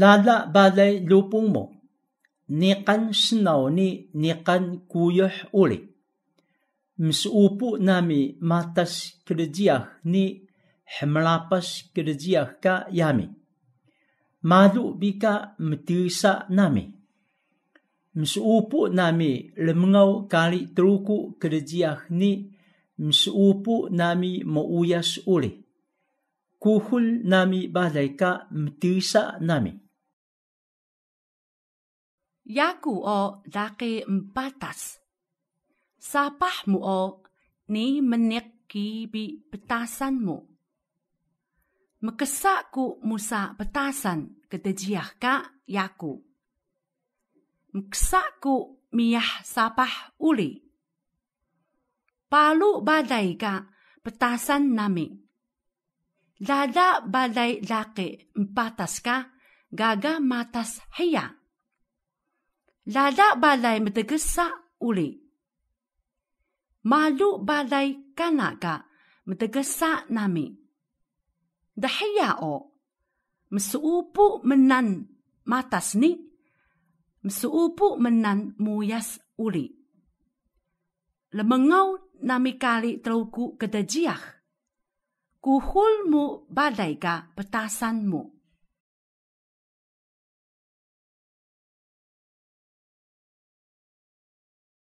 lala balay lupong mo. Nikan sinaw ni nikan kuyoh uli. Misupo nami matas kredyah ni hemlapas kredyah ka yami. Malu bika mtisa nami. Misupo nami lemngaw kali truku kredyah ni misupo nami mauyas uli kuhul nami ka mtisa nami. Yaku o dake mpatas. Sapah mu o ni menik bi petasan mu. Mekesak ku musa petasan ketejiah ka yaku. Mekesak ku miyah sapah uli. Palu badai ka petasan nami. Lada balay laki mpatas ka, gaga matas haya. Lada balay metegesa uli. Malu balay kanaka metegesa nami. Dahaya o, mesuupu menan matas ni, mesuupu menan muyas uli. Lemengau nami kali terukuk kedajiah kuhulmu badai petasanmu.